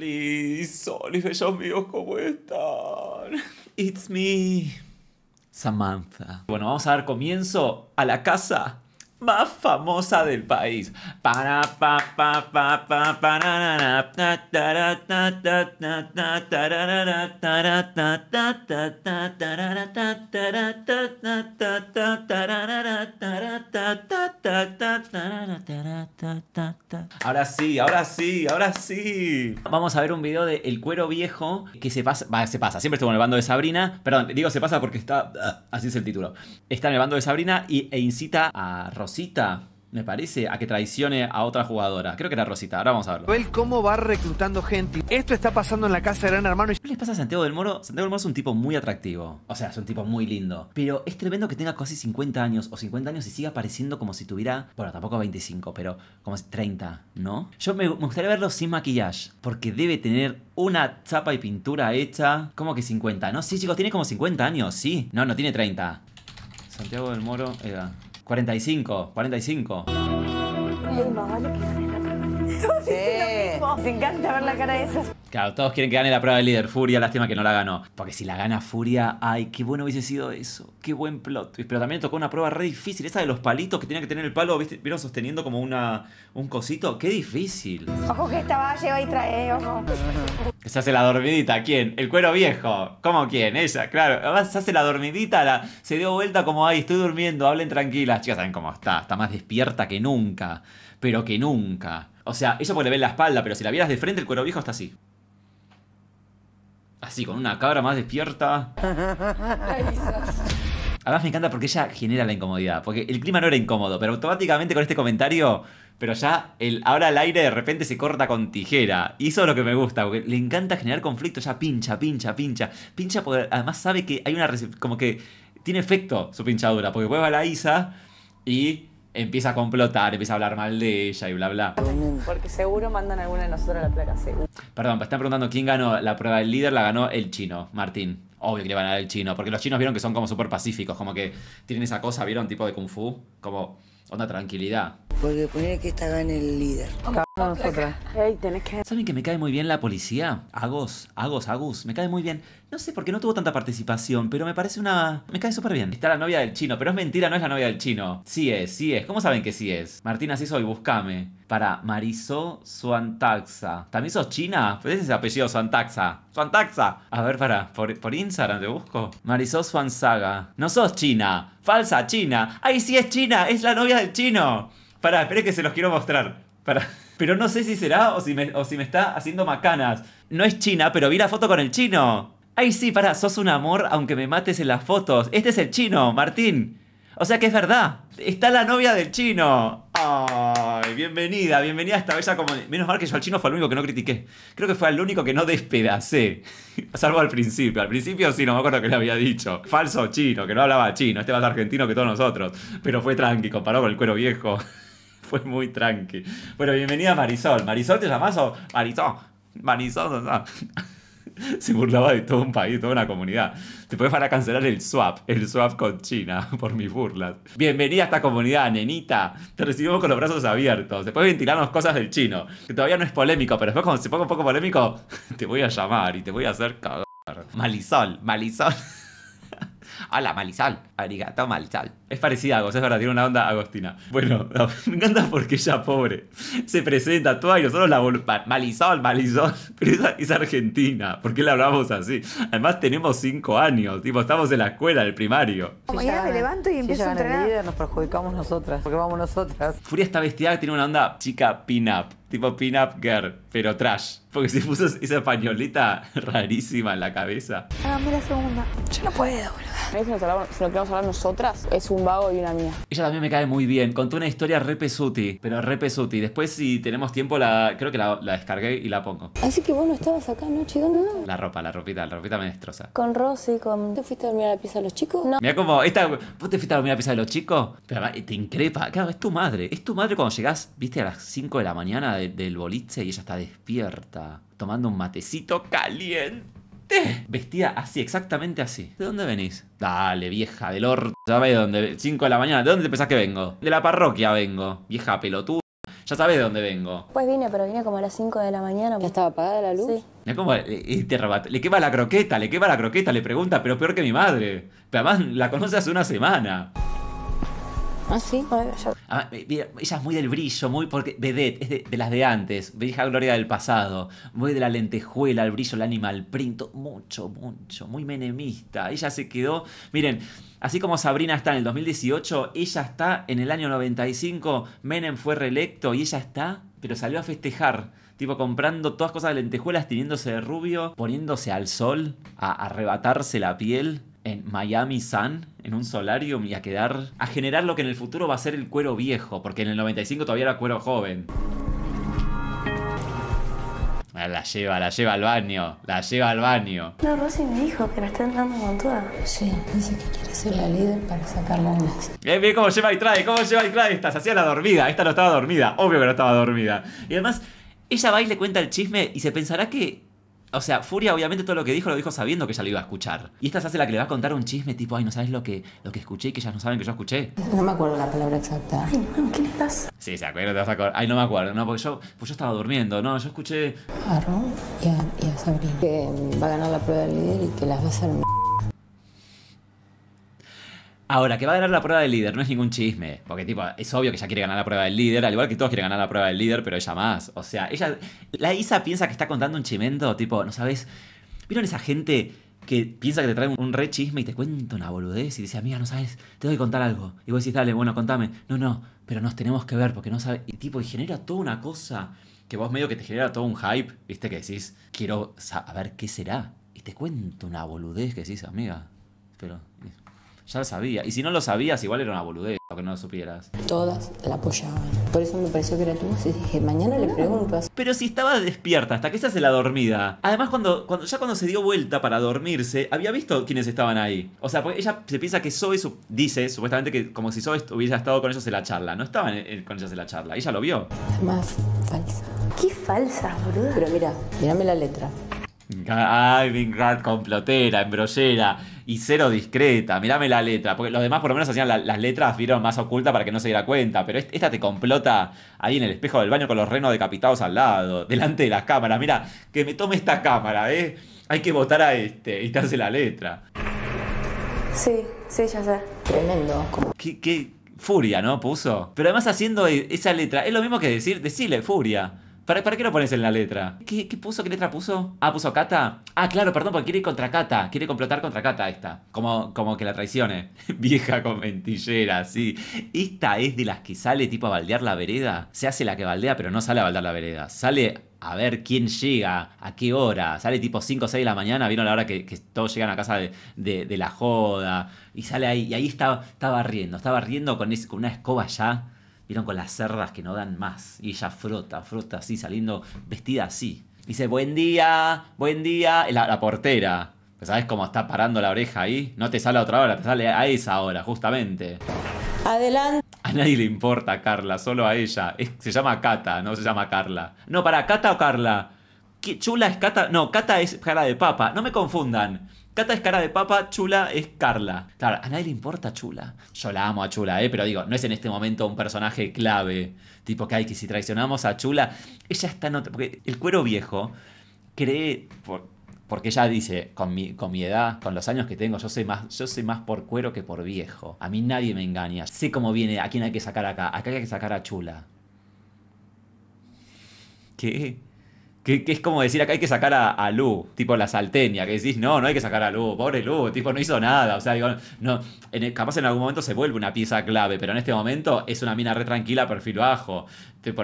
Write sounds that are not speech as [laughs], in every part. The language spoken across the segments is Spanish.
Y ¡Solis, bellos míos, ¿cómo están? It's me, Samantha. Bueno, vamos a dar comienzo a la casa más famosa del país. Ahora sí, ahora sí, ahora sí. Vamos a ver un video de El cuero viejo que se pasa, Va, se pasa, siempre estuvo en el bando de Sabrina, perdón, digo se pasa porque está así es el título. Está en el bando de Sabrina e incita a Rosita, me parece, a que traicione a otra jugadora. Creo que era Rosita, ahora vamos a verlo. cómo va reclutando gente. Esto está pasando en la casa de Gran Hermano. ¿Qué les pasa a Santiago del Moro? Santiago del Moro es un tipo muy atractivo. O sea, es un tipo muy lindo. Pero es tremendo que tenga casi 50 años o 50 años y siga pareciendo como si tuviera, bueno, tampoco 25, pero como si 30, ¿no? Yo me, me gustaría verlo sin maquillaje, porque debe tener una chapa y pintura hecha como que 50, ¿no? Sí, chicos, tiene como 50 años, sí. No, no tiene 30. Santiago del Moro era 45, 45. sí se [laughs] encanta ver la cara de esas. Claro, todos quieren que gane la prueba de líder Furia, lástima que no la ganó. Porque si la gana Furia, ay, qué bueno hubiese sido eso. Qué buen plot. Pero también tocó una prueba re difícil, esa de los palitos que tenía que tener el palo, ¿Vieron sosteniendo como una, un cosito? Qué difícil. Ojo que esta va, lleva y trae, ojo. Se hace la dormidita, ¿quién? El cuero viejo. ¿Cómo quién? Ella, claro. Además ah, se hace la dormidita, la, se dio vuelta como, ay, estoy durmiendo, hablen tranquilas. Chicas, saben cómo está, está más despierta que nunca. Pero que nunca. O sea, ella porque le ve la espalda, pero si la vieras de frente, el cuero viejo está así. Así, con una cabra más despierta. Además me encanta porque ella genera la incomodidad. Porque el clima no era incómodo, pero automáticamente con este comentario, pero ya el, ahora el aire de repente se corta con tijera. Y eso es lo que me gusta, porque le encanta generar conflicto. Ya pincha, pincha, pincha. Pincha porque además sabe que hay una... como que tiene efecto su pinchadura. Porque después va la Isa y empieza a complotar, empieza a hablar mal de ella y bla bla. Porque seguro mandan alguna de nosotros la placa, seguro. Perdón, me están preguntando quién ganó la prueba del líder, la ganó el chino, Martín. Obvio que le van a dar el chino, porque los chinos vieron que son como súper pacíficos, como que tienen esa cosa, ¿vieron? Tipo de kung fu, como Onda tranquilidad. Porque poner que está en el líder. nosotras. ¿Saben que me cae muy bien la policía? Agos, Agos, Agus, me cae muy bien. No sé por qué no tuvo tanta participación, pero me parece una... Me cae súper bien. Está la novia del chino, pero es mentira, no es la novia del chino. Sí es, sí es. ¿Cómo saben que sí es? Martina, sí soy, búscame. Para Mariso Suantaxa. ¿También sos china? Pues ese apellido, Suantaxa. ¡Suantaxa! A ver, para, por, por Instagram te busco. Mariso Suanzaga. No sos china. Falsa, China. ¡Ay, sí es China! ¡Es la novia del chino! Pará, esperé que se los quiero mostrar. Para, [laughs] Pero no sé si será o si, me, o si me está haciendo macanas. No es China, pero vi la foto con el chino. Ay, sí, para, sos un amor aunque me mates en las fotos. Este es el chino, Martín. O sea que es verdad. Está la novia del chino. Ay, bienvenida, bienvenida a esta bella como Menos mal que yo al chino fue el único que no critiqué. Creo que fue el único que no despedacé. [laughs] Salvo al principio. Al principio sí, no me acuerdo que le había dicho. Falso chino, que no hablaba chino. Este más argentino que todos nosotros. Pero fue tranqui, comparado con el cuero viejo. [laughs] fue muy tranqui. Bueno, bienvenida Marisol. ¿Marisol te llamas o Marisol? Marisol, no. [laughs] se burlaba de todo un país, de toda una comunidad. Te puedes para cancelar el swap, el swap con China, [laughs] por mis burlas. Bienvenida a esta comunidad, nenita. Te recibimos con los brazos abiertos. Después ventilarnos cosas del chino, que todavía no es polémico, pero después cuando se ponga un poco polémico, [laughs] te voy a llamar y te voy a hacer cagar. Malisol, Malisol. Hola, Malisol. Arigato chal. Es parecida a Agostina, es verdad, tiene una onda agostina. Bueno, [laughs] me encanta porque ella, pobre, se presenta toda y nosotros la malizón, malizón. [laughs] pero esa es argentina, ¿por qué la hablamos así? Además tenemos cinco años, tipo, estamos en la escuela, en el primario. Mañana me levanto y empiezo a entrenar. Líder, nos perjudicamos nosotras, porque vamos nosotras. Furia está vestida, tiene una onda chica pin-up tipo pin-up girl, pero trash. Porque si puso esa españolita [laughs] rarísima en la cabeza. Hagamos ah, la segunda. Yo no puedo, boludo. A nos, nos nosotras es un vago y una mía. Ella también me cae muy bien. Contó una historia re pesuti, pero re pesuti. Después, si tenemos tiempo, la creo que la, la descargué y la pongo. Así que vos no estabas acá no no La ropa, la ropita, la ropita me Con Rosy, con. ¿Te fuiste a dormir a la pieza de los chicos? No. Mira como, esta. ¿Vos te fuiste a dormir a la pieza de los chicos? Pero te increpa. Claro, es tu madre. Es tu madre cuando llegás, viste, a las 5 de la mañana del boliche y ella está despierta, tomando un matecito caliente vestida así, exactamente así. ¿De dónde venís? Dale, vieja del orto. Ya de dónde? 5 de la mañana. ¿De dónde te pensás que vengo? De la parroquia vengo. Vieja pelotuda. Ya sabes de dónde vengo. Pues vine, pero vine como a las 5 de la mañana. ¿Ya estaba apagada la luz? Sí. cómo le, eh, eh, le quema la croqueta, le quema la croqueta, le pregunta, pero peor que mi madre. Pero además la conoce hace una semana. ¿Ah, ah eh, eh, ella es muy del brillo, muy porque Vedette es de, las de antes, vieja gloria del pasado, muy de la lentejuela, el brillo, el animal print, mucho, mucho, muy menemista. Ella se quedó, miren, así como Sabrina está en el 2018, ella está en el año 95, Menem fue reelecto y ella está, pero salió a festejar. Tipo comprando todas cosas de lentejuelas, tiriéndose de rubio, poniéndose al sol, a arrebatarse la piel en Miami Sun, en un solarium y a quedar, a generar lo que en el futuro va a ser el cuero viejo, porque en el 95 todavía era cuero joven. Ah, la lleva, la lleva al baño, la lleva al baño. No, Rosy me dijo que la está entrando con toda. Sí, dice que quiere ser la líder para sacarla la las. bien, bien, cómo lleva y trae, cómo lleva y trae. Esta se hacía la dormida, esta no estaba dormida, obvio que no estaba dormida. Y además, ella va y le cuenta el chisme y se pensará que o sea, Furia obviamente todo lo que dijo lo dijo sabiendo que ella lo iba a escuchar. Y esta se hace la que le va a contar un chisme tipo, ay, no sabes lo que, lo que escuché y que ellas no saben que yo escuché. No me acuerdo la palabra exacta. Ay, no, ¿qué le pasa? Sí, se acuerda, te vas a acordar. Ay, no me acuerdo, no, porque yo, pues yo estaba durmiendo, no, yo escuché... A Ron y a, Sabrina, que va a ganar la prueba de líder y que las va a hacer... Ahora, que va a ganar la prueba del líder, no es ningún chisme. Porque, tipo, es obvio que ella quiere ganar la prueba del líder, al igual que todos quieren ganar la prueba del líder, pero ella más. O sea, ella. La Isa piensa que está contando un chimento, tipo, no sabes. ¿Vieron esa gente que piensa que te trae un re chisme y te cuenta una boludez y dice, amiga, no sabes, te doy a contar algo. Y vos decís, dale, bueno, contame. No, no, pero nos tenemos que ver porque no sabes. Y, tipo, y genera toda una cosa que vos medio que te genera todo un hype, viste, que decís, quiero saber qué será. Y te cuento una boludez que decís, amiga. Pero ya lo sabía. Y si no lo sabías, igual era una boludez, que no lo supieras. Todas la apoyaban. Por eso me pareció que era tu voz y dije, mañana le preguntas. Pero si estaba despierta, hasta que se hace la dormida. Además, cuando, cuando, ya cuando se dio vuelta para dormirse, había visto quiénes estaban ahí. O sea, porque ella se piensa que Zoe dice, supuestamente, que como si Zoe hubiera estado con ellos en la charla. No estaban con ellos en la charla, ella lo vio. Más falsa. Qué falsa, boludo. Pero mira, mírame la letra. Ay, Vingard complotera, embrollera y cero discreta. Mírame la letra. Porque los demás por lo menos hacían las letras, vieron más oculta para que no se diera cuenta. Pero esta te complota ahí en el espejo del baño con los renos decapitados al lado, delante de las cámaras. Mira, que me tome esta cámara, ¿eh? Hay que votar a este y te hace la letra. Sí, sí, ya sé. Tremendo. ¿Qué, qué furia, ¿no? Puso. Pero además haciendo e-, esa letra, es lo mismo que decir, decirle furia. ¿Para, qué lo pones en la letra? ¿Qué, puso? ¿Qué letra puso? Ah, puso Kata. Ah, claro, perdón, porque quiere ir contra Kata. Quiere complotar contra Kata esta. Como, como que la traicione. [laughs] Vieja con mentillera, sí. Esta es de las que sale tipo a baldear la vereda. Se hace la que baldea, pero no sale a baldear la vereda. Sale a ver quién llega, a qué hora. Sale tipo 5 o 6 de la mañana, vieron la hora que, todos llegan a casa de, la joda. Y sale ahí, y ahí estaba riendo. Estaba riendo con, con una escoba ya vieron con las cerdas que no dan más. Y ella frota, frota así, saliendo vestida así. Dice, buen día, buen día. La, portera. Pues sabes cómo está parando la oreja ahí. No te sale a otra hora, te sale a esa hora, justamente. Adelante. A nadie le importa Carla, solo a ella. se llama Cata, no se llama Carla. No, para, Cata o Carla. ¿Qué chula es Cata? No, Cata es cara de papa. No me confundan. Cata es cara de papa, Chula es Carla. Claro, a nadie le importa Chula. Yo la amo a Chula, ¿eh? pero digo, no es en este momento un personaje clave. Tipo, que hay que si traicionamos a Chula, ella está en Porque el cuero viejo cree. porque ella dice, con mi, con mi edad, con los años que tengo, yo sé más, yo más por cuero que por viejo. A mí nadie me engaña. Sé cómo viene, a quién hay que sacar acá. Acá hay que sacar a Chula. ¿Qué? Que, es como decir, acá hay que sacar a, a, Lu, tipo la salteña, que decís, no, no hay que sacar a Lu, pobre Lu, tipo no hizo nada, o sea, digo, no, en e, capaz en algún momento se vuelve una pieza clave, pero en este momento es una mina re tranquila, perfil bajo,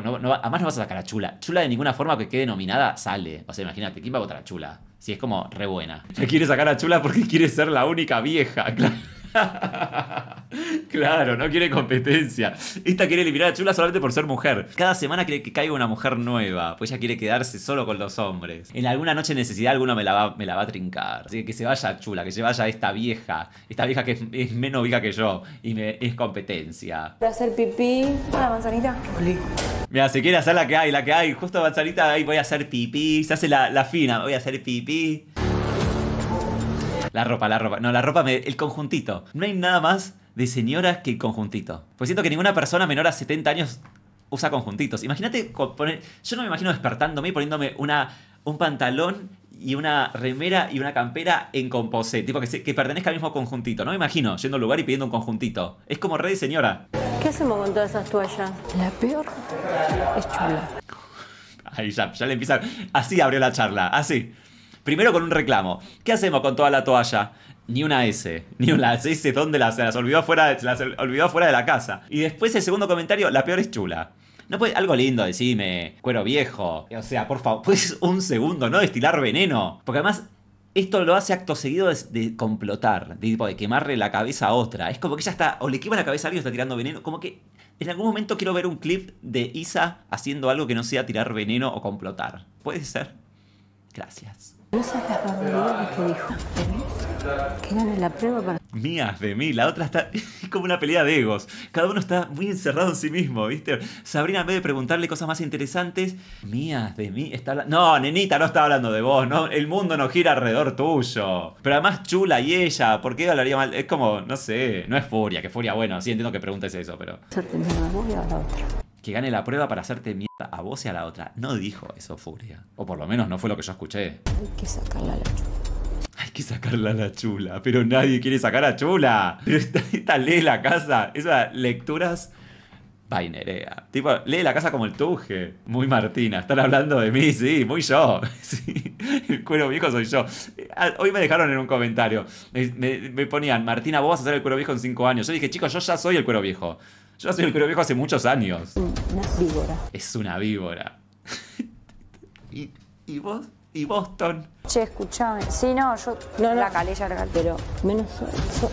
no, no, además no vas a sacar a Chula, Chula de ninguna forma que quede nominada sale, o sea, imagínate, ¿quién va a votar a Chula? Si es como re buena. Se [laughs] quiere sacar a Chula porque quiere ser la única vieja, [laughs] claro. [laughs] claro, no quiere competencia. Esta quiere eliminar a Chula solamente por ser mujer. Cada semana quiere que caiga una mujer nueva, pues ella quiere quedarse solo con los hombres. En alguna noche de necesidad alguno me la va, me la va a trincar. Así que, que se vaya Chula, que se vaya esta vieja. Esta vieja que es, menos vieja que yo y es competencia. Voy a hacer pipí. la manzanita. Mira, se quiere hacer la que hay, la que hay. Justo manzanita ahí voy a hacer pipí. Se hace la fina, voy a hacer pipí. La ropa, la ropa. No, la ropa, el conjuntito. No hay nada más de señoras que el conjuntito. Pues siento que ninguna persona menor a 70 años usa conjuntitos. Imagínate Yo no me imagino despertándome y poniéndome una, un pantalón y una remera y una campera en composé. Tipo que, que pertenezca al mismo conjuntito. No me imagino yendo a un lugar y pidiendo un conjuntito. Es como re señora. ¿Qué hacemos con todas esas toallas? La peor es chula. Ahí ya, ya le empiezan. Así abrió la charla, así. Primero con un reclamo. ¿Qué hacemos con toda la toalla? Ni una S, [laughs] ni una S, ¿dónde la Se las olvidó fuera, se fuera de la casa. Y después el segundo comentario, la peor es chula. No puede, algo lindo, decime, cuero viejo. O sea, por favor, [laughs] pues un segundo, ¿no? Destilar veneno. Porque además, esto lo hace acto seguido de, de complotar, de, tipo, de quemarle la cabeza a otra. Es como que ella está, o le quema la cabeza a alguien o está tirando veneno. Como que en algún momento quiero ver un clip de Isa haciendo algo que no sea tirar veneno o complotar. ¿Puede ser? Gracias. No sabes las que dijo que gane la prueba para... Mías de mí, la otra está [laughs] como una pelea de egos. Cada uno está muy encerrado en sí mismo, ¿viste? Sabrina, en vez de preguntarle cosas más interesantes, mías de mí, está No, nenita, no está hablando de vos, ¿no? El mundo no gira alrededor tuyo. Pero además chula y ella, ¿por qué hablaría mal? Es como, no sé, no es furia, que furia, bueno, sí entiendo que preguntes eso, pero que gane la prueba para hacerte mierda a vos y a la otra. No dijo eso, Furia. O por lo menos no fue lo que yo escuché. Hay que sacarla a la chula. Hay que sacarla a la chula. Pero nadie quiere sacar a chula. Pero esta, lee la casa. Esas lecturas Painerea. Tipo, lee la casa como el tuje. Muy Martina. Están hablando de mí, sí, muy yo. [laughs] El cuero viejo soy yo. Ah, hoy me dejaron en un comentario. Me, me, ponían, Martina, vos vas a ser el cuero viejo en cinco años. Yo dije, chicos, yo ya soy el cuero viejo. Yo soy el cuero viejo hace muchos años. Una víbora. Es una víbora. [laughs] ¿Y, ¿Y, vos? ¿Y Boston? Che, escuchame. Sí, no, yo no, la calé ya Pero menos soy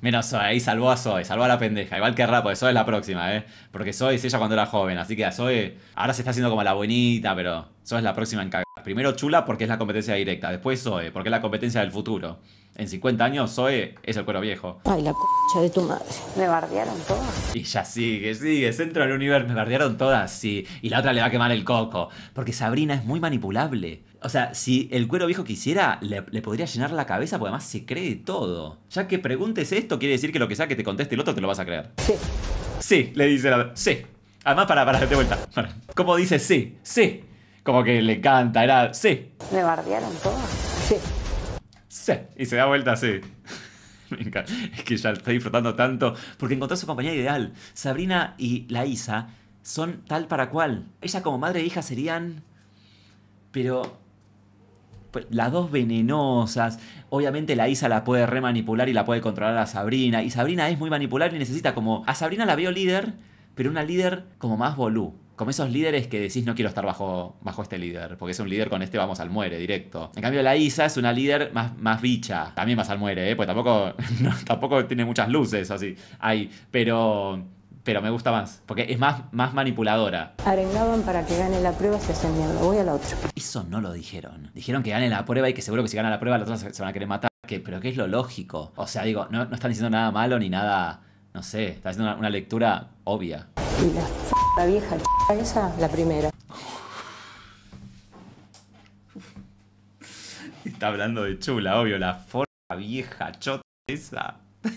menos Zoe. ahí salvó a Zoe, salvó a la pendeja. Igual que Rapo, Zoe es la próxima, ¿eh? Porque Zoe es ella cuando era joven. Así que a Zoe ahora se está haciendo como la bonita, pero Zoe es la próxima en cagar. Primero Chula porque es la competencia directa, después Zoe porque es la competencia del futuro. En 50 años Zoe es el cuero viejo. Ay, la c*** de tu madre. Me bardearon todas. Y ya sigue, sigue. Centro del universo, me bardearon todas, sí. Y la otra le va a quemar el coco. Porque Sabrina es muy manipulable. O sea, si el cuero viejo quisiera, le, podría llenar la cabeza porque además se cree todo. Ya que preguntes esto, quiere decir que lo que sea que te conteste el otro te lo vas a creer. Sí. Sí, le dice la... Sí. Además, para, para, de vuelta. Como ¿Cómo dice sí? Sí como que le canta, era sí. Me bardearon todo. Sí. Sí. Y se da vuelta así. [laughs] Es que ya está disfrutando tanto. Porque encontró su compañía ideal. Sabrina y la Isa son tal para cual. Ella como madre e hija serían. Pero. Pues, las dos venenosas. Obviamente la Isa la puede remanipular y la puede controlar a Sabrina. Y Sabrina es muy manipular y necesita como. A Sabrina la veo líder, pero una líder como más bolú como esos líderes que decís no quiero estar bajo, bajo este líder, porque es un líder con este vamos al muere directo. En cambio la Isa es una líder más, más bicha, también vas al muere, ¿eh? pues tampoco, [laughs] tampoco tiene muchas luces así ahí, pero... Pero me gusta más, porque es más, más manipuladora. Arengaban para que gane la prueba, se hacen Voy a la otra. Eso no lo dijeron. Dijeron que gane la prueba y que seguro que si gana la prueba, la otra se, van a querer matar. Que, pero qué es lo lógico. O sea, digo, no, no están diciendo nada malo ni nada, no sé, están haciendo una, lectura obvia. La vieja esa, la primera. Está hablando de chula, obvio, la forra vieja chota esa. [laughs]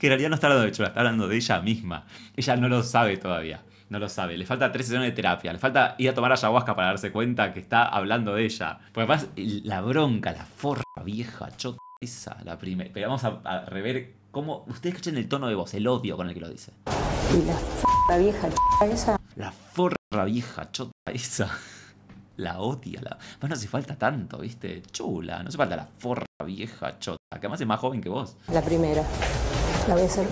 que en realidad no está hablando de chula, está hablando de ella misma. Ella no lo sabe todavía. No lo sabe. Le falta tres sesiones de terapia. Le falta ir a tomar ayahuasca para darse cuenta que está hablando de ella. Porque además, la bronca, la forra vieja, chota esa, la primera. Pero vamos a, rever cómo. Ustedes escuchen el tono de voz, el odio con el que lo dice. la la vieja chota esa. La forra vieja chota esa. La odia, la. bueno no hace falta tanto, ¿viste? Chula, no hace falta la forra vieja chota, que además es más joven que vos. La primera. La voy a hacer.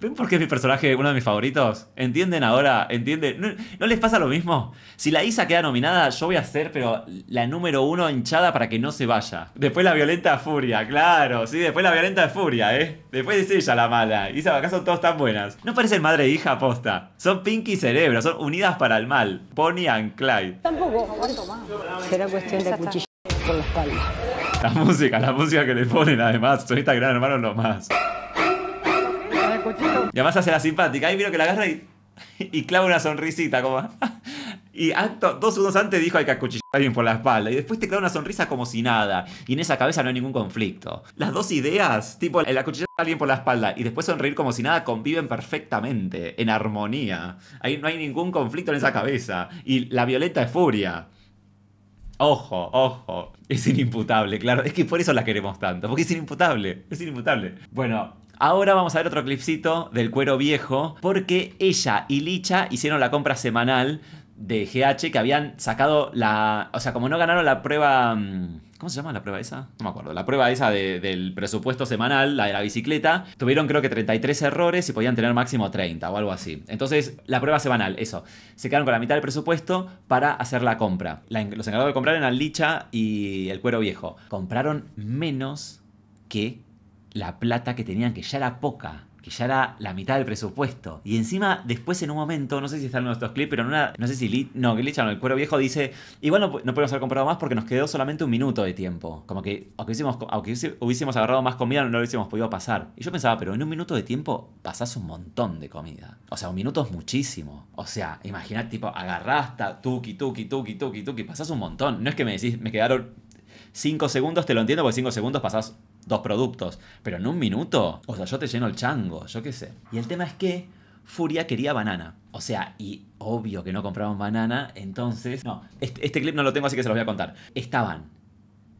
¿Ven por qué es mi personaje uno de mis favoritos? ¿Entienden ahora? ¿Entienden? ¿No, les pasa lo mismo? Si la Isa queda nominada, yo voy a ser, pero la número uno hinchada para que no se vaya. Después la violenta furia, claro, sí, después la violenta furia, ¿eh? Después es ella la mala. Isa, acá son todas tan buenas. No parecen madre e hija aposta. Son Pinky y Cerebro, son unidas para el mal. Pony and Clyde. Tampoco, más. Será cuestión de cuchillo por la espalda. La música, la música que le ponen además. Son esta gran hermano más... Y además hace la simpática. Ahí miro que la agarra y, y clava una sonrisita como... [laughs] Y acto, dos segundos antes dijo hay que acuchillar a alguien por la espalda. Y después te clava una sonrisa como si nada. Y en esa cabeza no hay ningún conflicto. Las dos ideas, tipo el acuchillar a alguien por la espalda y después sonreír como si nada, conviven perfectamente, en armonía. Ahí no hay ningún conflicto en esa cabeza. Y la violeta es furia. Ojo, ojo. Es inimputable, claro. Es que por eso la queremos tanto. Porque es inimputable. Es inimputable. Bueno, Ahora vamos a ver otro clipcito del cuero viejo, porque ella y Licha hicieron la compra semanal de GH que habían sacado la. O sea, como no ganaron la prueba. Mm, ¿Cómo se llama la prueba esa? No me acuerdo. La prueba esa del presupuesto semanal, la de la bicicleta, tuvieron creo que 33 errores y podían tener máximo 30 o algo así. Entonces, la prueba semanal, eso. Se quedaron con la mitad del presupuesto para hacer la compra. los encargados de comprar eran Licha y el cuero viejo. Compraron menos que la plata que tenían, que ya era poca que ya era la mitad del presupuesto. Y encima, después en un momento, no sé si están en nuestros clips, pero en una, no sé si Lee, no, que el cuero viejo, dice, igual no, podemos haber comprado más porque nos quedó solamente un minuto de tiempo. Como que, aunque hubiésemos, aunque hubiésemos agarrado más comida, no lo hubiésemos podido pasar. Y yo pensaba, pero en un minuto de tiempo pasás un montón de comida. O sea, un minuto es muchísimo. O sea, imaginad, tipo, agarraste tuki, tuki, tuki, tuki, tuki, pasás un montón. No es que me decís, me quedaron cinco segundos, te lo entiendo, porque cinco segundos pasás dos productos, pero en un minuto, o sea, yo te lleno el chango, yo qué sé. Y el tema es que Furia quería banana. O sea, y obvio que no compraban banana, entonces... No, este, este clip no lo tengo así que se los voy a contar. Estaban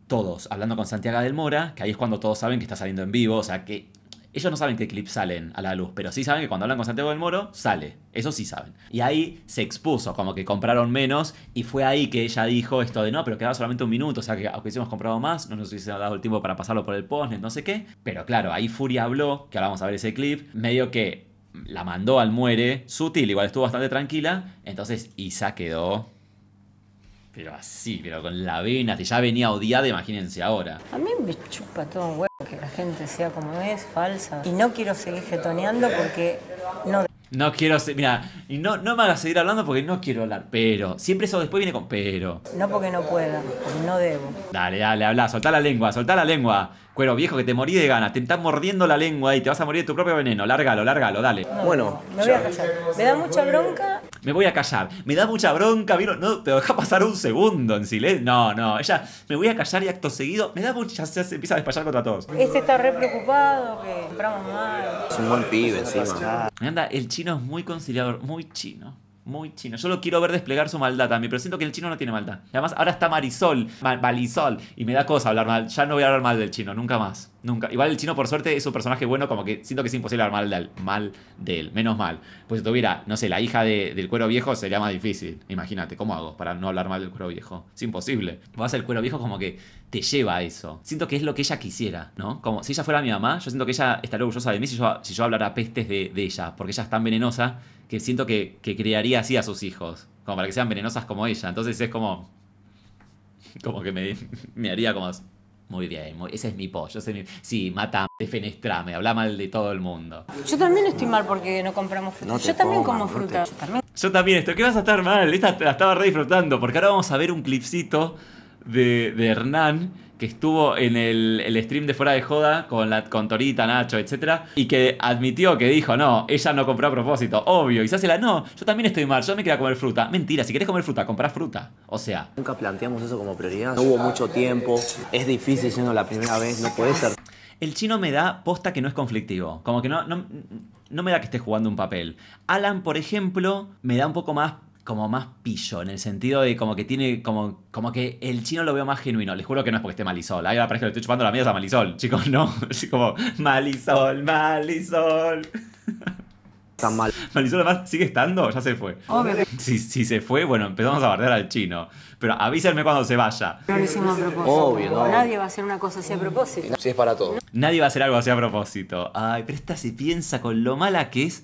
todos hablando con Santiago del Mora, que ahí es cuando todos saben que está saliendo en vivo, o sea que ellos no saben qué clips salen a la luz, pero sí saben que cuando hablan con Santiago del Moro, sale. Eso sí saben. Y ahí se expuso, como que compraron menos, y fue ahí que ella dijo esto de no, pero quedaba solamente un minuto, o sea que aunque hubiésemos comprado más, no nos hubiese dado el tiempo para pasarlo por el post, no sé qué. Pero claro, ahí Furia habló, que ahora vamos a ver ese clip, medio que la mandó al muere, sutil, igual estuvo bastante tranquila, entonces Isa quedó pero así, pero con la vena, si ya venía odiada, imagínense ahora. A mí me chupa todo un huevo que la gente sea como es, falsa. Y no quiero seguir getoneando porque no no quiero mira, no, no me hagas seguir hablando porque no quiero hablar, pero. Siempre eso después viene con pero. No porque no pueda, porque no debo. Dale, dale, habla, soltá la lengua, soltá la lengua. Cuero viejo, que te morí de ganas, te estás mordiendo la lengua y te vas a morir de tu propio veneno. Lárgalo, lárgalo, dale. bueno, me voy a callar. Me da mucha bronca. Me voy a callar. Me da mucha bronca, Vino, No, te deja pasar un segundo en silencio. No, no, ella, me voy a callar y acto seguido, me da mucha. Ya se empieza a despachar contra todos. Este está re preocupado, que compramos mal. Es un buen pibe encima. Anda, el chino es muy conciliador, muy chino muy chino. Yo lo quiero ver desplegar su maldad también, pero siento que el chino no tiene maldad. Y además, ahora está Marisol, Marisol, y me da cosa hablar mal. Ya no voy a hablar mal del chino, nunca más. Nunca. Igual el chino, por suerte, es un personaje bueno, como que siento que es imposible hablar mal de él. Mal de Menos mal. Pues si tuviera, no sé, la hija del cuero viejo sería más difícil. Imagínate, ¿cómo hago para no hablar mal del cuero viejo? Es imposible. Vas al cuero viejo como que te lleva a eso. Siento que es lo que ella quisiera, ¿no? Como si ella fuera mi mamá, yo siento que ella estaría orgullosa de mí si yo, si yo hablara pestes de, ella, porque ella es tan venenosa que siento que, que así a sus hijos, como para que sean venenosas como ella. Entonces es como... Como que me, me haría como muy bien, ese es mi pollo. sí, mata, defenestrame, habla mal de todo el mundo. Yo también estoy mal porque no compramos fruta. yo, también como fruta. Yo también estoy. ¿Qué vas a estar mal? la estaba re disfrutando porque ahora vamos a ver un clipcito de, de Hernán que estuvo en el, stream de fuera de joda con, la, con Torita, Nacho, etc. y que admitió que dijo, no, ella no compró a propósito, obvio, y se hace la, no, yo también estoy mal, yo me quiero comer fruta. Mentira, si querés comer fruta, comprás fruta. O sea. Nunca planteamos eso como prioridad, no hubo mucho tiempo, es difícil siendo la primera vez, no puede ser. El chino me da posta que no es conflictivo, como que no, no, no me da que esté jugando un papel. Alan, por ejemplo, me da un poco más como más pillo, en el sentido de como que tiene, como, como que el chino lo veo más genuino. Les juro que no es porque esté Malisol. Ahí la pareja le estoy chupando la mierda a Malisol, chicos, no. [laughs] Es como, Malisol, Malisol. está mal. malisol además sigue estando, ya se fue. Si, se fue, bueno, empezamos a bardear al chino. Pero avísenme cuando se vaya. No a propósito. Obvio, Nadie va a hacer una cosa así a propósito. Si es para todo. Nadie va a hacer algo así a propósito. Ay, pero esta piensa con lo mala que es.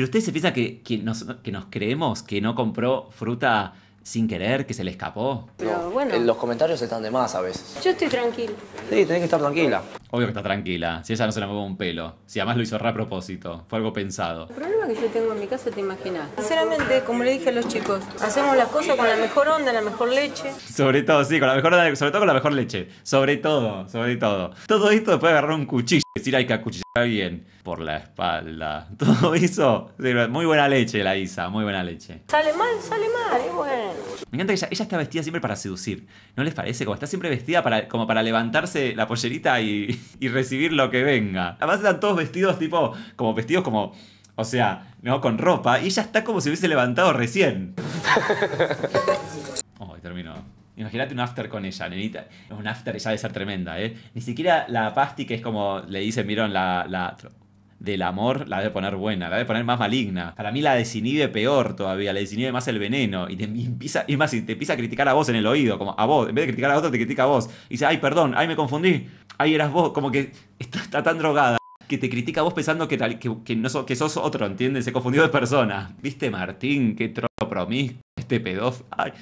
Pero ustedes se piensan que, que, nos, creemos que no compró fruta sin querer, que se le escapó. Pero bueno. Eh, los comentarios están de más a veces. Yo estoy tranquila. Sí, tenés que estar tranquila. Obvio que está tranquila. Si ella no se la mueve un pelo. Si además lo hizo a propósito. Fue algo pensado. El problema que yo tengo en mi casa, te imaginas. Sinceramente, como le dije a los chicos, hacemos las cosas con la mejor onda, la mejor leche. Sobre todo, sí, con la mejor onda, sobre todo con la mejor leche. Sobre todo, sobre todo. Todo esto después de agarrar un cuchillo decir hay que acuchillar bien por la espalda. [laughs] Todo eso, muy buena leche la Isa, muy buena leche. Sale mal, sale mal, es bueno. Me encanta que ella, está vestida siempre para seducir, ¿no les parece? Como está siempre vestida para, como para levantarse la pollerita y, y recibir lo que venga. Además están todos vestidos tipo, como vestidos como... O sea, ¿no? Con ropa. Y ella está como si hubiese levantado recién. oh, [laughs] y terminó. Imagínate un after con ella, nenita. Un after ella debe ser tremenda, ¿eh? Ni siquiera la pasti que es como le dicen, vieron la, la del amor la debe poner buena, la debe poner más maligna. Para mí la desinhibe peor todavía, la desinhibe más el veneno. Y te empieza, más, te empieza a criticar a vos en el oído, como a vos, en vez de criticar a otro, te critica a vos. Y dice, ay, perdón, ay, me confundí, ay, eras vos, como que está, tan drogada. Que te critica a vos pensando que, no que sos otro, ¿entiendes? Se confundió de persona. ¿Viste, Martín? Qué trozo promiscuo, este pedo, Ay.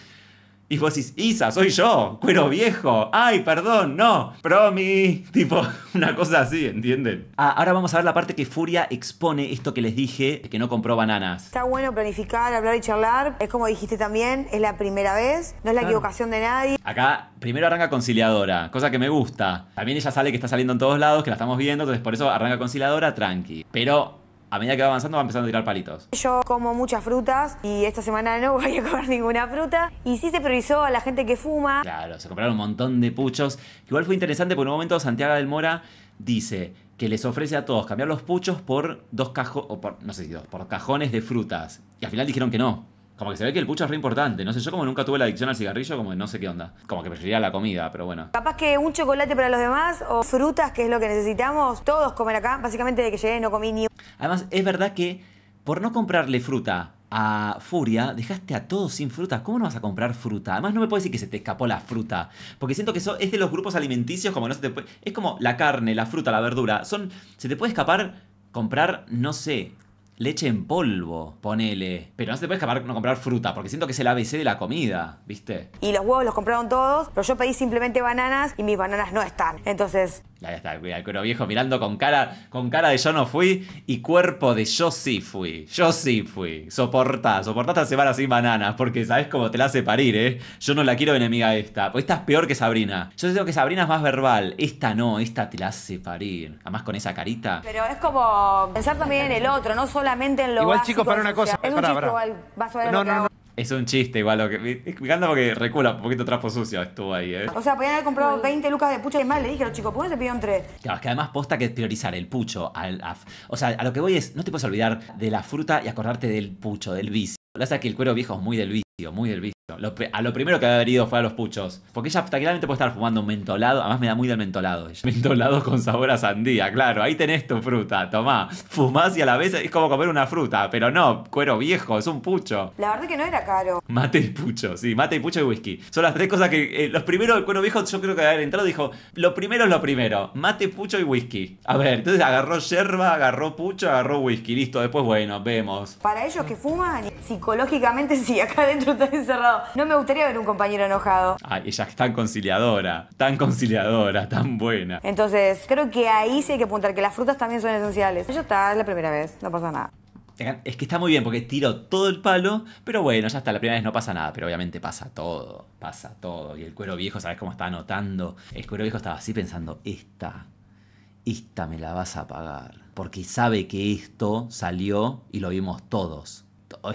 Y vos decís, Isa, soy yo, cuero viejo. Ay, perdón, no. Promi. [laughs] Tipo, una cosa así, ¿entienden? Ah, ahora vamos a ver la parte que Furia expone esto que les dije, que no compró bananas. Está bueno planificar, hablar y charlar. Es como dijiste también, es la primera vez, no es la equivocación de nadie. Acá primero arranca conciliadora, cosa que me gusta. También ella sale que está saliendo en todos lados, que la estamos viendo, entonces por eso arranca conciliadora, tranqui. Pero a medida que va avanzando va empezando a tirar palitos. Yo como muchas frutas y esta semana no [laughs] voy a comer ninguna fruta. Y sí se priorizó a la gente que fuma. Claro, se compraron un montón de puchos. Igual fue interesante porque en un momento Santiago del Mora dice que les ofrece a todos cambiar los puchos por dos cajones, no sé por cajones de frutas. Y al final dijeron que no como que se ve que el pucho es re importante. No sé, yo como nunca tuve la adicción al cigarrillo, como que no sé qué onda. Como que preferiría la comida, pero bueno. Capaz que un chocolate para los demás o frutas, que es lo que necesitamos. Todos comer acá. Básicamente, de que llegué no comí ni. Además, es verdad que por no comprarle fruta a Furia, dejaste a todos sin fruta. ¿Cómo no vas a comprar fruta? Además, no me puedes decir que se te escapó la fruta. Porque siento que eso es de los grupos alimenticios, como no se te puede. Es como la carne, la fruta, la verdura. Son. Se te puede escapar comprar, no sé, leche en polvo, ponele. Pero no se te puede escapar no comprar fruta, porque siento que es el ABC de la comida, ¿viste? Y los huevos los compraron todos, pero yo pedí simplemente bananas y mis bananas no están. Entonces, ya está, el cuero viejo mirando con cara, con cara de yo no fui y cuerpo de yo sí fui, yo sí fui. Soportá, soportá esta semana sin bananas porque sabes cómo te la hace parir, ¿eh? Yo no la quiero enemiga esta, porque esta es peor que Sabrina. Yo siento que Sabrina es más verbal, esta no, esta te la hace parir. Además con esa carita. Pero es como pensar también en el otro, no solamente en lo Igual chicos, para una cosa, es un a ver no, no, no. Es un chiste igual lo que. Me encanta porque recula un poquito trapo sucio estuvo ahí, ¿eh? O sea, podían haber comprado 20 lucas de pucho y más le dije a los chicos, ¿por qué se pidieron tres? Claro, es que además posta que priorizar el pucho al. o sea, a lo que voy es, no te puedes olvidar de la fruta y acordarte del pucho, del bici La que el cuero viejo es muy del bici muy del visto. a lo primero que había venido fue a los puchos. Porque ella tranquilamente puede estar fumando un mentolado. Además me da muy del mentolado [laughs] Mentolado con sabor a sandía, claro. Ahí tenés tu fruta, tomá. Fumás y a la vez es como comer una fruta. Pero no, cuero viejo, es un pucho. La verdad que no era caro. Mate y pucho, sí. Mate y pucho y whisky. Son las tres cosas que... Eh, los primeros, el cuero viejo yo creo que haber entrado dijo, lo primero es lo primero. Mate, pucho y whisky. A ver, entonces agarró yerba, agarró pucho, agarró whisky. Listo, después bueno, vemos. Para ellos que fuman, psicológicamente [laughs] sí, acá dentro no me gustaría ver un compañero enojado. Ay, ella es tan conciliadora, tan conciliadora, tan buena. Entonces, creo que ahí sí hay que apuntar que las frutas también son esenciales. Ella está, la primera vez, no pasa nada. Es que está muy bien porque tiro todo el palo, pero bueno, ya está, la primera vez no pasa nada, pero obviamente pasa todo, pasa todo. Y el cuero viejo, ¿sabes cómo está anotando? El cuero viejo estaba así pensando, esta, esta me la vas a pagar. Porque sabe que esto salió y lo vimos todos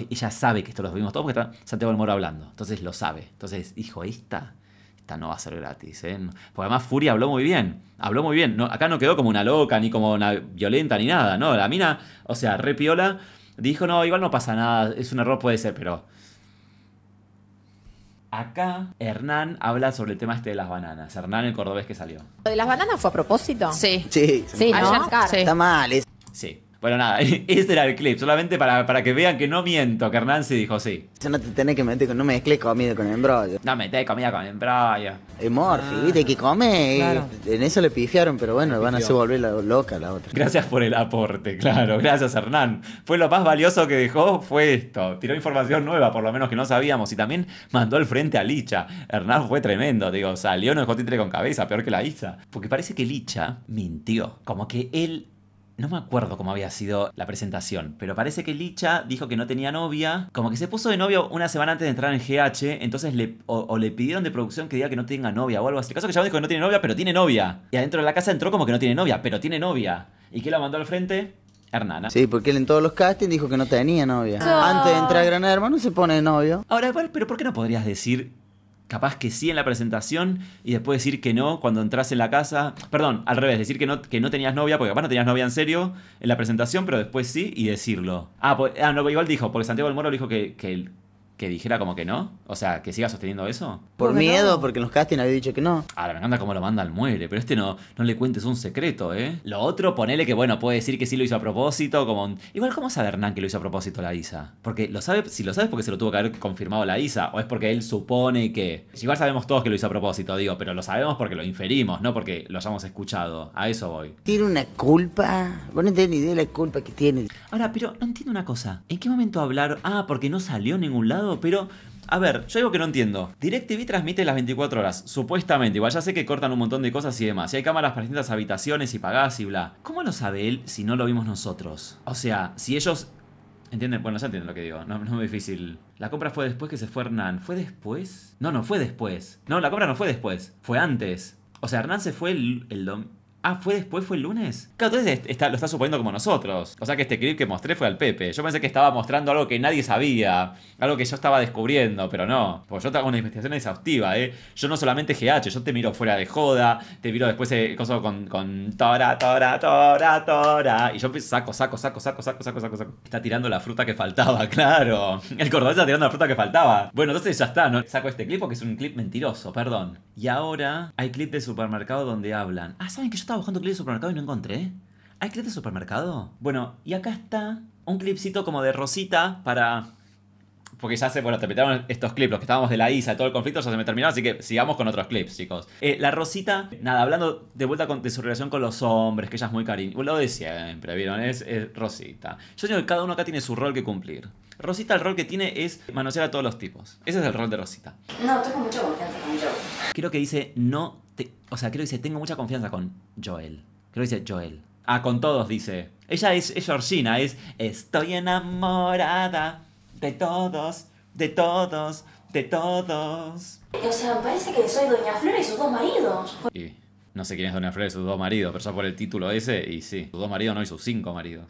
ella sabe que esto lo vimos todos porque está Santiago del Moro hablando, entonces lo sabe. Entonces dijo, esta, esta no va a ser gratis. ¿eh? Porque además Furia habló muy bien, habló muy bien. acá no quedó como una loca, ni como una violenta, ni nada, ¿no? La mina, o sea, repiola dijo, no, igual no pasa nada, es un error, puede ser, pero... Acá Hernán habla sobre el tema este de las bananas. Hernán, el cordobés que salió. de las bananas fue a propósito? Sí. Sí. Está mal. Sí. Bueno, nada, [laughs] ese era el clip, solamente para, para que vean que no miento, que Hernán sí dijo sí. Yo no te tenés que meter con, no mezcles comida con embrollo. No metés comida con embrollo. Es Morphy, morfi viste, que come. En eso le pifiaron, pero bueno, van a hacer volver loca la otra. Gracias por el aporte, claro, gracias Hernán. Fue lo más valioso que dejó, fue esto. Tiró información nueva, por lo menos que no sabíamos, y también mandó al frente a Licha. Hernán fue tremendo, digo, salió en el JT con cabeza, peor que la Isa. Porque parece que Licha mintió, como que él no me acuerdo cómo había sido la presentación, pero parece que Licha dijo que no tenía novia, como que se puso de novio una semana antes de entrar en GH, entonces le, o, le pidieron de producción que diga que no tenga novia o algo así. caso que ya dijo que no tiene novia, pero tiene novia. Y adentro de la casa entró como que no tiene novia, pero tiene novia. ¿Y quién la mandó al frente? Hernana. Sí, porque él en todos los castings dijo que no tenía novia. Antes de entrar a Gran Hermano se pone de novio. Ahora, pero ¿por qué no podrías decir capaz que sí en la presentación y después decir que no cuando entras en la casa. Perdón, al revés, decir que no, que no tenías novia, porque capaz no tenías novia en serio en la presentación, pero después sí y decirlo. Ah, ah no, igual dijo, porque Santiago del Moro dijo que, que, que dijera como que no? O sea, que siga sosteniendo eso. Por miedo, porque los castings había dicho que no. Ahora me encanta cómo lo manda al muere, pero este no, no le cuentes un secreto, ¿eh? Lo otro, ponele que bueno, puede decir que sí lo hizo a propósito, como. Igual, ¿cómo sabe Hernán que lo hizo a propósito la Isa? Porque lo sabe, si lo sabes porque se lo tuvo que haber confirmado la Isa, o es porque él supone que. Igual sabemos todos que lo hizo a propósito, digo, pero lo sabemos porque lo inferimos, no porque lo hayamos escuchado. A eso voy. Tiene una culpa. Vos no tenés ni idea de la culpa que tiene. Ahora, pero no entiendo una cosa. ¿En qué momento hablar? Ah, porque no salió a ningún lado pero a ver, yo digo que no entiendo. DirecTV transmite las 24 horas, supuestamente. Igual ya sé que cortan un montón de cosas y demás. Y hay cámaras para distintas habitaciones y pagás y bla. ¿Cómo lo sabe él si no lo vimos nosotros? O sea, si ellos... ¿Entienden? Bueno, ya entienden lo que digo. No, es muy difícil. La compra fue después que se fue Hernán. ¿Fue después? No, no fue después. No, la compra no fue después. Fue antes. O sea, Hernán se fue el, el Ah, fue después, fue el lunes. Claro, entonces lo está suponiendo como nosotros. O sea que este clip que mostré fue al Pepe. Yo pensé que estaba mostrando algo que nadie sabía, algo que yo estaba descubriendo, pero no. Porque yo hago una investigación exhaustiva, ¿eh? Yo no solamente GH, yo te miro fuera de joda, te miro después eh, el con, con tora, tora, tora, tora. Y yo saco, saco, saco, saco, saco, saco, saco, saco. Está tirando la fruta que faltaba, [laughs] claro. El cordón está tirando la fruta que faltaba. Bueno, entonces ya está, ¿no? Saco este clip porque es un clip mentiroso, perdón. Y ahora hay clip de supermercado donde hablan. Ah, ¿saben que yo buscando clips de supermercado y no encontré. ¿Hay clips de supermercado? Bueno, y acá está un clipcito como de Rosita para... Porque ya se, bueno, te terminaron estos clips, los que estábamos de la ISA, todo el conflicto ya se me terminó, así que sigamos con otros clips, chicos. Eh, la Rosita, nada, hablando de vuelta de su relación con los hombres, que ella es muy cariño, Lo decía siempre, ¿vieron? Es, Rosita. Yo digo que cada uno acá tiene su rol que cumplir. Rosita el rol que tiene es manosear a todos los tipos. Ese es el rol de Rosita. No, tengo mucha confianza con Joe. Creo que dice, no o sea, creo que dice, tengo mucha confianza con Joel. Creo que dice Joel. Ah, con todos dice. Ella es, Georgina, es estoy enamorada de todos, de todos, de todos. O sea, parece que soy Doña Flora y sus dos maridos. Y no sé quién es Doña Flora y sus dos maridos, pero ya por el título ese, y sí, sus dos maridos no y sus cinco maridos.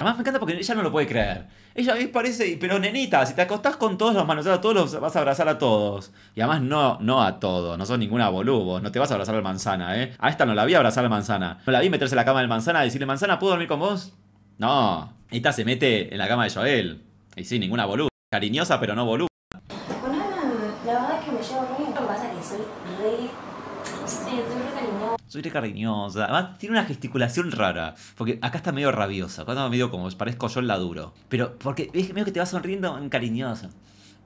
Además me encanta porque ella no lo puede creer. Ella a parece, pero nenita, si te acostás con todos los manoseados, a todos, los vas a abrazar a todos. Y además no, no a todos, no sos ninguna boludo, no te vas a abrazar al manzana, ¿eh? A esta no la vi abrazar al manzana. No la vi meterse en la cama del manzana y decirle, manzana, ¿puedo dormir con vos? No, esta se mete en la cama de Joel. Y sí, ninguna boludo. Cariñosa, pero no boludo. Con la verdad es que me llevo muy bien. pasa que soy Sí, soy re cariñosa. Además, tiene una gesticulación rara. Porque acá está medio rabiosa. cuando está medio como, parezco yo la duro. Pero porque es medio que te va sonriendo en cariñosa.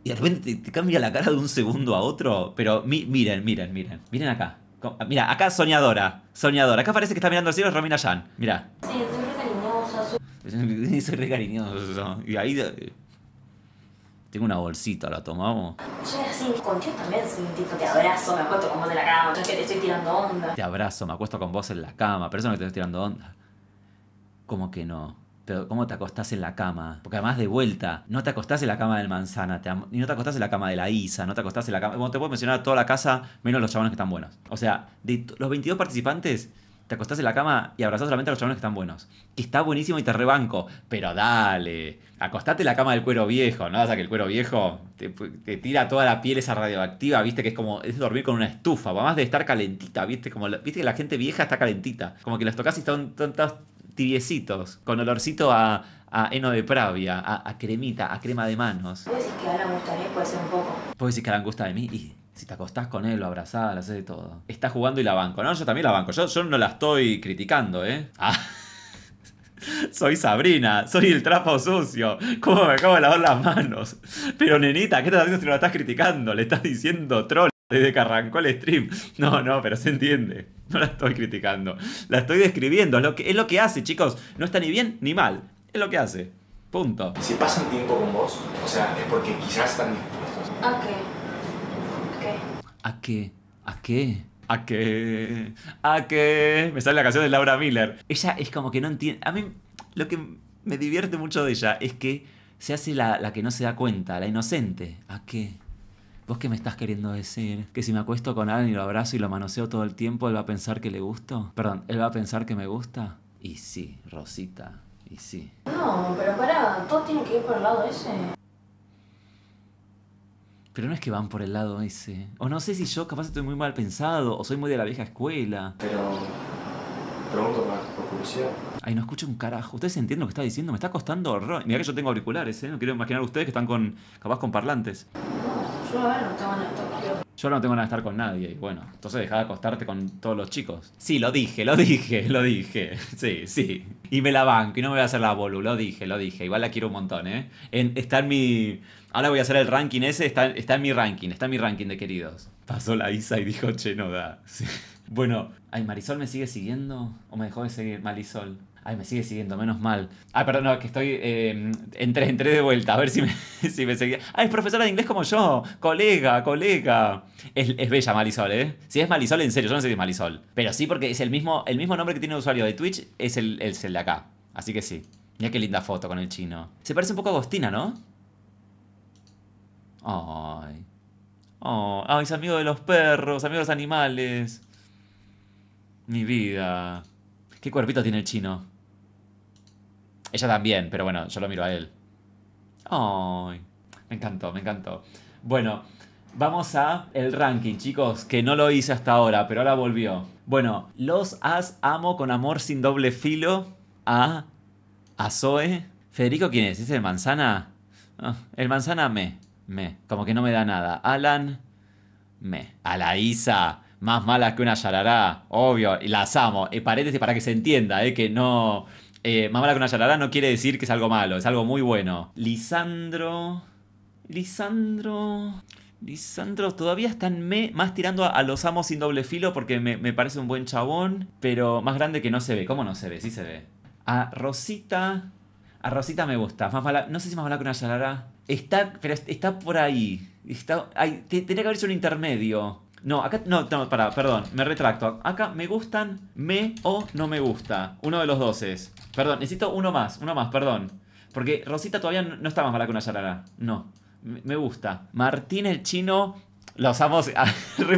Y de repente te, cambia la cara de un segundo a otro. Pero miren, miren, miren. Miren acá. Ah, mira, acá soñadora. Soñadora. Acá parece que está mirando al cielo Romina Jan. Mira. Sí, soy re cariñosa. Soy... [laughs] soy re cariñosa. Y ahí eh, tengo una bolsita, ¿la tomamos? Yo era así, contigo también, tipo, te abrazo, me acuesto con vos en la cama, Yo que te estoy tirando onda. Te abrazo, me acuesto con vos en la cama, pero eso no que te estoy tirando onda. ¿Cómo que no? Pero ¿cómo te acostás en la cama? Porque además de vuelta, no te acostás en la cama del manzana, Ni no te acostás en la cama de la Isa, no te acostás en la cama... Bueno, te puedo mencionar toda la casa, menos los chabones que están buenos. O sea, de los 22 participantes, te acostás en la cama y abrazás solamente a los chabones que están buenos. Que está buenísimo y te rebanco. Pero dale, acostate en la cama del cuero viejo, ¿no? O sea, que el cuero viejo te, tira toda la piel esa radioactiva, viste, que es como, es dormir con una estufa, más de estar calentita, viste, como, viste que la gente vieja está calentita. Como que los tocas y están tantos tibiecitos, con olorcito a, heno de pravia, a, cremita, a crema de manos. ¿Puedes decir que ahora gusta de mí? Puede ser un poco. ¿Puedes decir que me gusta de mí? Y si te acostás con él, lo abrazás, lo haces de todo. Está jugando y la banco. No, yo también la banco. Yo, no la estoy criticando, ¿eh? Ah. [laughs] Soy Sabrina, soy el trapo sucio. ¿Cómo me acabo de lavar las manos? Pero nenita, ¿qué estás haciendo si no la estás criticando? Le estás diciendo troll desde que arrancó el stream. No, no, pero se entiende. No la estoy criticando. La estoy describiendo. Es lo que, es lo que hace, chicos. No está ni bien ni mal. Es lo que hace. Punto. Si pasan tiempo con vos, o sea, es porque quizás están dispuestos. Ok a qué? a qué? a qué? a qué? Me sale la canción de Laura Miller. Ella es como que no entiende... A mí lo que me divierte mucho de ella es que se hace la, que no se da cuenta, la inocente. ¿A qué? ¿Vos qué me estás queriendo decir? ¿Que si me acuesto con alguien y lo abrazo y lo manoseo todo el tiempo, él va a pensar que le gusto? Perdón, ¿él va a pensar que me gusta? Y sí, Rosita, y sí. No, pero pará, todo tiene que ir por el lado ese. Pero no es que van por el lado ese. O no sé si yo capaz estoy muy mal pensado, o soy muy de la vieja escuela. Pero pregunto por curiosidad. Ay, no escucho un carajo. ¿Ustedes entienden lo que está diciendo? Me está costando horror. Mira que yo tengo auriculares, ¿eh? No quiero imaginar a ustedes que están con, capaz con parlantes. yo a ver, no estaba en el yo no tengo nada que estar con nadie. Y bueno, entonces dejá de acostarte con todos los chicos. Sí, lo dije, lo dije, lo dije. Sí, sí. Y me la banco y no me voy a hacer la bolu. Lo dije, lo dije. Igual la quiero un montón, ¿eh? En, está en mi... Ahora voy a hacer el ranking ese. Está, está en mi ranking, está en mi ranking de queridos. Pasó la Isa y dijo, che, no da. Bueno, ¿ay, Marisol me sigue siguiendo? ¿O me dejó de seguir Marisol? Ay, me sigue siguiendo, menos mal. Ah, perdón, que estoy. Eh, entré, de vuelta, a ver si me, [laughs] si me seguía. Ah, es profesora de inglés como yo. Colega, colega. Es, es bella Malisol, ¿eh? Si es Malisol, en serio, yo no sé si es Marisol. Pero sí, porque es el mismo, el mismo nombre que tiene el usuario de Twitch, es el, de acá. Así que sí. Mira qué linda foto con el chino. Se parece un poco a Agostina, ¿no? Ay. ay, es amigo de los perros, amigo de los animales. Mi vida. ¿Qué cuerpito tiene el chino? Ella también, pero bueno, yo lo miro a él. Ay, me encantó, me encantó. Bueno, vamos a el ranking, chicos, que no lo hice hasta ahora, pero ahora volvió. Bueno, los as amo con amor sin doble filo a Zoe Federico, ¿quién es? ¿Es el manzana? Ah, el manzana me, me, como que no me da nada. Alan, me. A la Isa, más mala que una yarará, obvio, y las amo. Y eh, paréntesis para que se entienda, eh, que no eh, mala que una yalara no quiere decir que es algo malo, es algo muy bueno. Lisandro. Lisandro. Lisandro todavía está en más tirando a, los amos sin doble filo porque me, parece un buen chabón, pero más grande que no se ve. ¿Cómo no se ve? Sí se ve. A Rosita. A Rosita me gusta. Más mala, no sé si más mala con una Está, está por ahí. tenía que haberse un intermedio. No, acá. No, no, para, perdón. Me retracto. Acá me gustan, me o no me gusta. Uno de los dos es. Perdón, necesito uno más, uno más, perdón. Porque Rosita todavía no está más mala que una yarara. No. Me gusta. Martín el chino lo usamos [laughs] ah,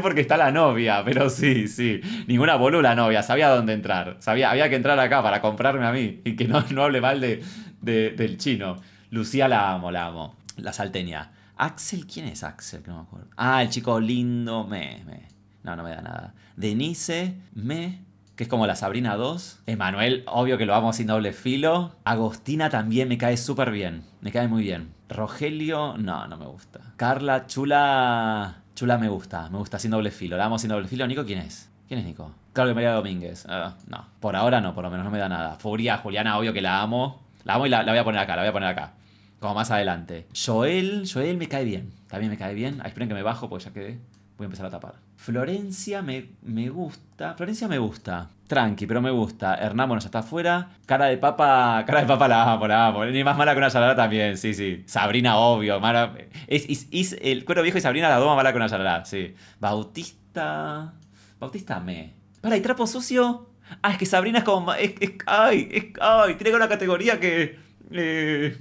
porque está la novia, pero sí, sí. Ninguna la novia, sabía dónde entrar. Sabía, había que entrar acá para comprarme a mí y que no, no hable mal del chino. Lucía la amo, la amo. La salteña. Axel, ¿quién es Axel? Que no me acuerdo. Ah, el chico lindo, me, me. No, no me da nada. Denise, me, que es como la Sabrina 2. Emanuel, obvio que lo amo sin doble filo. Agostina también me cae súper bien. Me cae muy bien. Rogelio, no, no me gusta. Carla, chula. Chula me gusta, me gusta sin doble filo. La amo sin doble filo. Nico, ¿quién es? ¿Quién es Nico? Claro que María Domínguez. Ah, no, por ahora no, por lo menos no me da nada. Furia, Juliana, obvio que la amo. La amo y la voy a poner acá, la voy a poner acá como más adelante. Joel, Joel me cae bien, también me cae bien. Ah, esperen que me bajo porque ya quedé. Voy a empezar a tapar. Florencia me, me gusta. Florencia me gusta. Tranqui, pero me gusta. Hernán, bueno, está afuera. Cara de papa. Cara de papa la amo, la amo. Ni más mala que una salada también, sí, sí. Sabrina, obvio. Mala. Es, el cuero viejo y Sabrina la doma mala que una salada, sí. Bautista. Bautista me. Para, ¿y trapo sucio? Ah, es que Sabrina es como. Es, ay, ay, tiene una categoría que. Eh...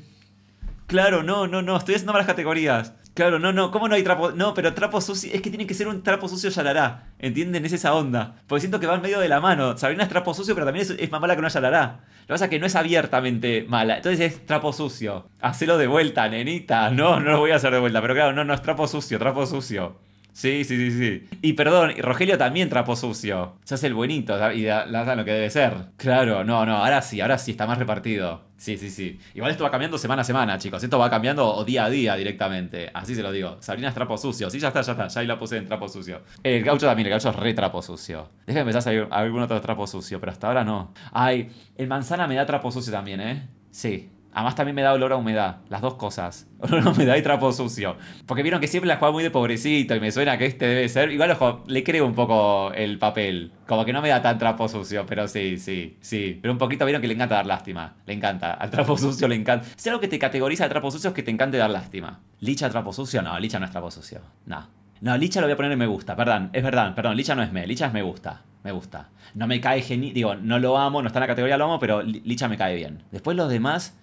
Claro, no, no, no, estoy haciendo malas categorías. Claro, no, no, ¿cómo no hay trapo? No, pero trapo sucio, es que tiene que ser un trapo sucio yalará, ¿entienden? Es esa onda. Porque siento que va en medio de la mano. Sabrina es trapo sucio, pero también es, más mala que una yalará. Lo que pasa es que no es abiertamente mala, entonces es trapo sucio. Hacelo de vuelta, nenita. No, no lo voy a hacer de vuelta, pero claro, no, no, es trapo sucio, trapo sucio. Sí, sí, sí, sí. Y perdón, Rogelio también trapo sucio. Se hace el buenito y dan lo que debe ser. Claro, no, no, ahora sí, ahora sí está más repartido. Sí, sí, sí. Igual esto va cambiando semana a semana, chicos. Esto va cambiando o día a día directamente. Así se lo digo. Sabrina es trapo sucio. Sí, ya está, ya está. Ya ahí la puse en trapo sucio. El gaucho también, el gaucho es re trapo sucio. Déjame empezar a salir algún otro trapo sucio, pero hasta ahora no. Ay, el manzana me da trapo sucio también, ¿eh? Sí, Además también me da olor a humedad, las dos cosas. [laughs] Olor a humedad y trapo sucio. Porque vieron que siempre la juega muy de pobrecito y me suena que este debe ser. Igual ojo, le creo un poco el papel. Como que no me da tan trapo sucio, pero sí, sí, sí. Pero un poquito vieron que le encanta dar lástima. Le encanta. Al trapo [laughs] sucio le encanta. Si algo que te categoriza de trapo sucio es que te encante dar lástima. ¿Licha trapo sucio? No, Licha no es trapo sucio. No. No, Licha lo voy a poner en me gusta, perdón, es verdad, perdón, Licha no es me, Licha es me gusta, me gusta. No me cae genial, digo, no lo amo, no está en la categoría lo amo, pero Licha me cae bien. Después los demás,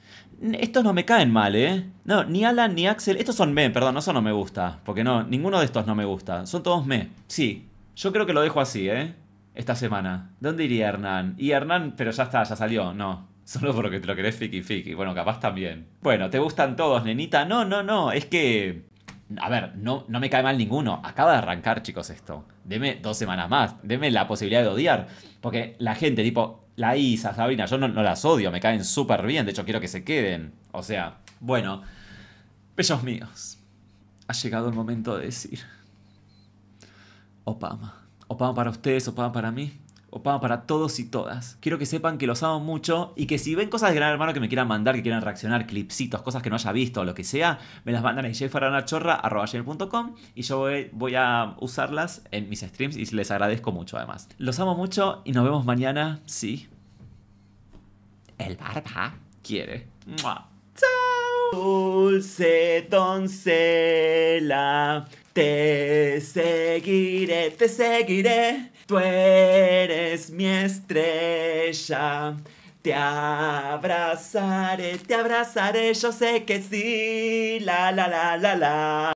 estos no me caen mal, ¿eh? No, ni Alan ni Axel. Estos son me, perdón, eso no me gusta. Porque no, ninguno de estos no me gusta. Son todos me. Sí, yo creo que lo dejo así, ¿eh? Esta semana. ¿Dónde iría Hernán? Y Hernán, pero ya está, ya salió. No, [laughs] Solo porque te lo querés fiki fiki. Bueno, capaz también. Bueno, ¿te gustan todos, nenita? No, no, no. Es que. A ver, no, no me cae mal ninguno. Acaba de arrancar, chicos, esto. Deme dos semanas más. Deme la posibilidad de odiar. Porque la gente, tipo, la Isa, Sabrina, yo no, no las odio, me caen súper bien, de hecho quiero que se queden. O sea, bueno, bellos míos, ha llegado el momento de decir, Opama, Opama para ustedes, Opama para mí, Opama para todos y todas. Quiero que sepan que los amo mucho y que si ven cosas de Gran Hermano que me quieran mandar, que quieran reaccionar, clipsitos, cosas que no haya visto o lo que sea, me las mandan en jfaranachorra.com y yo voy, a usarlas en mis streams y les agradezco mucho además. Los amo mucho y nos vemos mañana, sí. El barba quiere. Chau. ¡Chao! Dulce te seguiré, te seguiré. Tú eres mi estrella. Te abrazaré, te abrazaré, yo sé que sí. La la la la la.